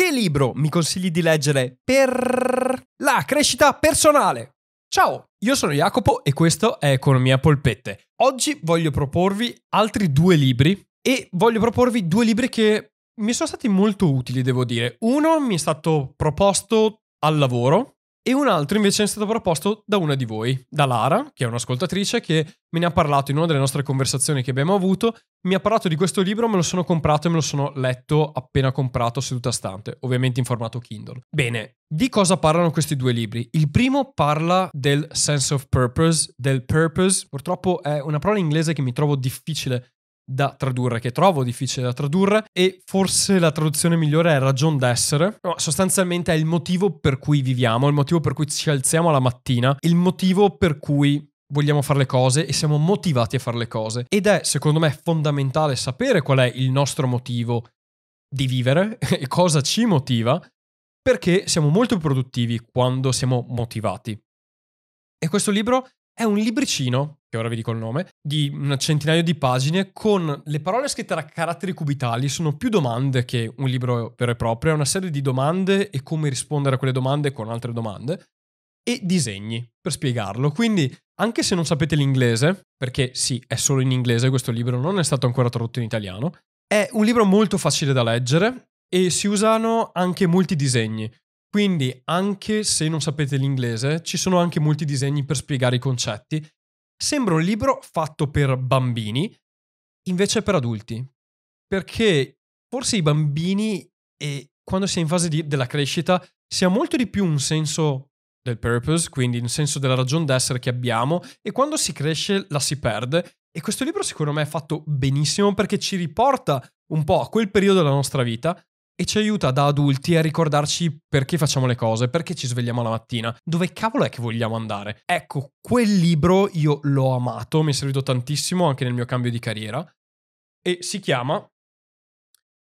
Che libro mi consigli di leggere per la crescita personale? Ciao, io sono Jacopo e questo è Economia Polpette. Oggi voglio proporvi altri due libri e voglio proporvi due libri che mi sono stati molto utili, devo dire. Uno mi è stato proposto al lavoro e un altro invece è stato proposto da una di voi, da Lara, che è un'ascoltatrice che me ne ha parlato in una delle nostre conversazioni che abbiamo avuto, mi ha parlato di questo libro, me lo sono comprato e me lo sono letto appena comprato seduta stante, ovviamente in formato Kindle. Bene, di cosa parlano questi due libri? Il primo parla del sense of purpose, del purpose, purtroppo è una parola inglese che mi trovo difficile da tradurre, che trovo difficile da tradurre e forse la traduzione migliore è ragion d'essere, no, sostanzialmente è il motivo per cui viviamo, il motivo per cui ci alziamo la mattina, il motivo per cui vogliamo fare le cose e siamo motivati a fare le cose. Ed è, secondo me, fondamentale sapere qual è il nostro motivo di vivere e cosa ci motiva, perché siamo molto produttivi quando siamo motivati. E questo libro è un libricino che ora vi dico il nome, di un centinaio di pagine con le parole scritte a caratteri cubitali, sono più domande che un libro vero e proprio, è una serie di domande e come rispondere a quelle domande con altre domande e disegni per spiegarlo. Quindi, anche se non sapete l'inglese, perché sì, è solo in inglese questo libro, non è stato ancora tradotto in italiano, è un libro molto facile da leggere e si usano anche molti disegni. Quindi, anche se non sapete l'inglese, ci sono anche molti disegni per spiegare i concetti Sembra un libro fatto per bambini, invece per adulti. Perché forse i bambini, e quando si è in fase di, della crescita, si ha molto di più un senso del purpose, quindi un senso della ragione d'essere che abbiamo, e quando si cresce la si perde. E questo libro secondo me è fatto benissimo perché ci riporta un po' a quel periodo della nostra vita e ci aiuta da adulti a ricordarci perché facciamo le cose, perché ci svegliamo la mattina, dove cavolo è che vogliamo andare. Ecco, quel libro io l'ho amato, mi è servito tantissimo anche nel mio cambio di carriera e si chiama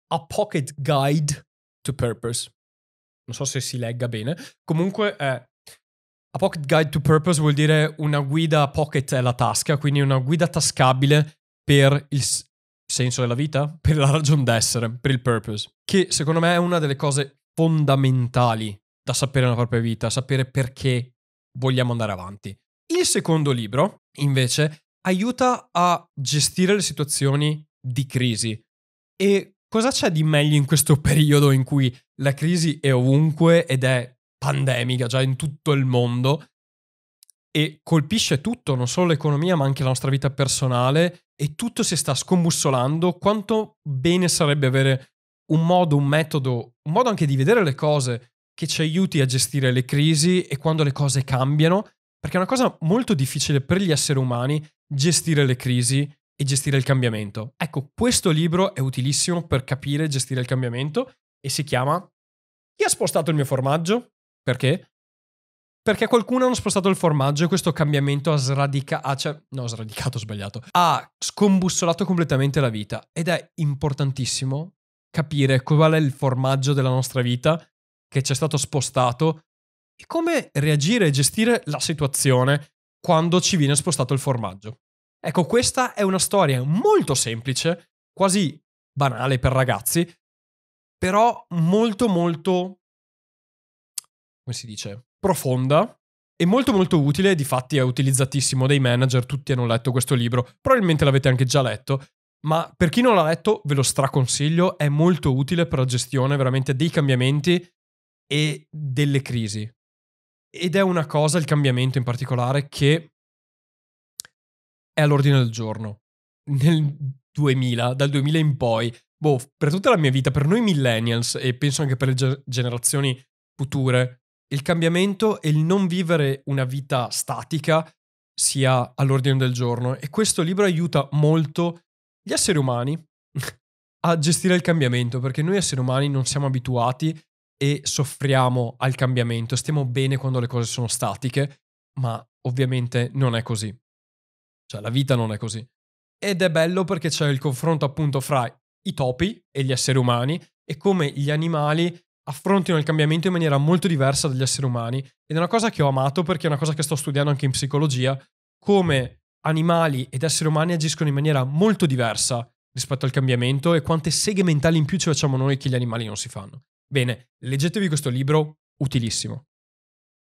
A Pocket Guide to Purpose. Non so se si legga bene, comunque è a Pocket Guide to Purpose vuol dire una guida pocket è la tasca, quindi una guida tascabile per il, senso della vita, per la ragione d'essere, per il purpose, che secondo me è una delle cose fondamentali da sapere nella propria vita, sapere perché vogliamo andare avanti. Il secondo libro, invece, aiuta a gestire le situazioni di crisi. E cosa c'è di meglio in questo periodo in cui la crisi è ovunque ed è pandemica già in tutto il mondo e colpisce tutto, non solo l'economia, ma anche la nostra vita personale e tutto si sta scombussolando, quanto bene sarebbe avere un modo, un metodo, un modo anche di vedere le cose che ci aiuti a gestire le crisi e quando le cose cambiano, perché è una cosa molto difficile per gli esseri umani gestire le crisi e gestire il cambiamento. Ecco, questo libro è utilissimo per capire e gestire il cambiamento e si chiama Chi ha spostato il mio formaggio? Perché? perché qualcuno hanno spostato il formaggio e questo cambiamento ha sradicato, ah, cioè, no, sradicato, ho sbagliato, ha scombussolato completamente la vita ed è importantissimo capire qual è il formaggio della nostra vita che ci è stato spostato e come reagire e gestire la situazione quando ci viene spostato il formaggio. Ecco, questa è una storia molto semplice, quasi banale per ragazzi, però molto molto come si dice? profonda e molto molto utile, difatti è utilizzatissimo dai manager, tutti hanno letto questo libro, probabilmente l'avete anche già letto, ma per chi non l'ha letto ve lo straconsiglio, è molto utile per la gestione veramente dei cambiamenti e delle crisi. Ed è una cosa, il cambiamento in particolare, che è all'ordine del giorno. Nel 2000, dal 2000 in poi, boh, per tutta la mia vita, per noi millennials e penso anche per le generazioni future, il cambiamento e il non vivere una vita statica sia all'ordine del giorno e questo libro aiuta molto gli esseri umani a gestire il cambiamento perché noi esseri umani non siamo abituati e soffriamo al cambiamento, stiamo bene quando le cose sono statiche, ma ovviamente non è così. Cioè la vita non è così. Ed è bello perché c'è il confronto appunto fra i topi e gli esseri umani e come gli animali affrontino il cambiamento in maniera molto diversa dagli esseri umani ed è una cosa che ho amato perché è una cosa che sto studiando anche in psicologia, come animali ed esseri umani agiscono in maniera molto diversa rispetto al cambiamento e quante seghe mentali in più ci facciamo noi che gli animali non si fanno. Bene, leggetevi questo libro, utilissimo.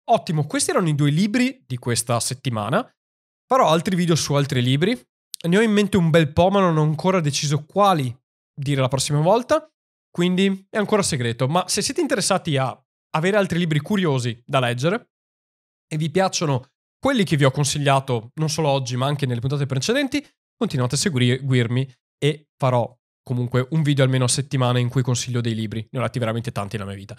Ottimo, questi erano i due libri di questa settimana. Farò altri video su altri libri. Ne ho in mente un bel po', ma non ho ancora deciso quali dire la prossima volta. Quindi è ancora segreto, ma se siete interessati a avere altri libri curiosi da leggere e vi piacciono quelli che vi ho consigliato non solo oggi ma anche nelle puntate precedenti, continuate a seguirmi e farò comunque un video almeno a settimana in cui consiglio dei libri. Ne ho letti veramente tanti nella mia vita.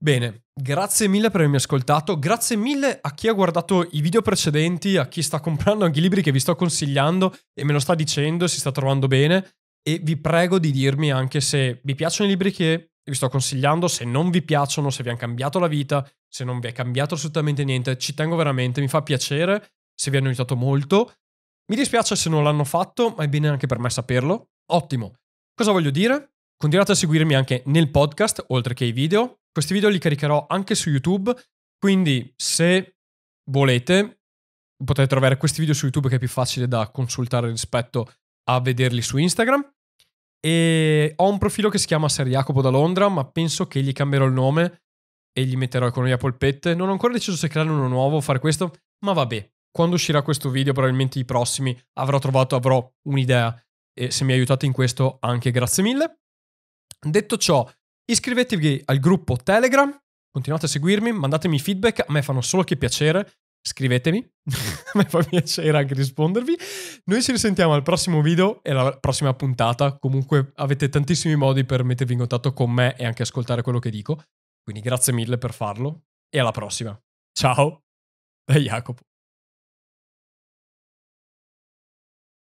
Bene, grazie mille per avermi ascoltato, grazie mille a chi ha guardato i video precedenti, a chi sta comprando anche i libri che vi sto consigliando e me lo sta dicendo, e si sta trovando bene e vi prego di dirmi anche se vi piacciono i libri che vi sto consigliando, se non vi piacciono, se vi hanno cambiato la vita, se non vi è cambiato assolutamente niente. Ci tengo veramente, mi fa piacere se vi hanno aiutato molto. Mi dispiace se non l'hanno fatto, ma è bene anche per me saperlo. Ottimo. Cosa voglio dire? Continuate a seguirmi anche nel podcast, oltre che i video. Questi video li caricherò anche su YouTube, quindi se volete potete trovare questi video su YouTube che è più facile da consultare rispetto a vederli su Instagram. E ho un profilo che si chiama Ser Jacopo da Londra, ma penso che gli cambierò il nome e gli metterò economia polpette. Non ho ancora deciso se creare uno nuovo o fare questo, ma vabbè. Quando uscirà questo video, probabilmente i prossimi, avrò trovato, avrò un'idea. E se mi aiutate in questo, anche grazie mille. Detto ciò, iscrivetevi al gruppo Telegram, continuate a seguirmi, mandatemi feedback, a me fanno solo che piacere scrivetemi, mi fa piacere anche rispondervi. Noi ci risentiamo al prossimo video e alla prossima puntata. Comunque avete tantissimi modi per mettervi in contatto con me e anche ascoltare quello che dico. Quindi grazie mille per farlo e alla prossima. Ciao da Jacopo.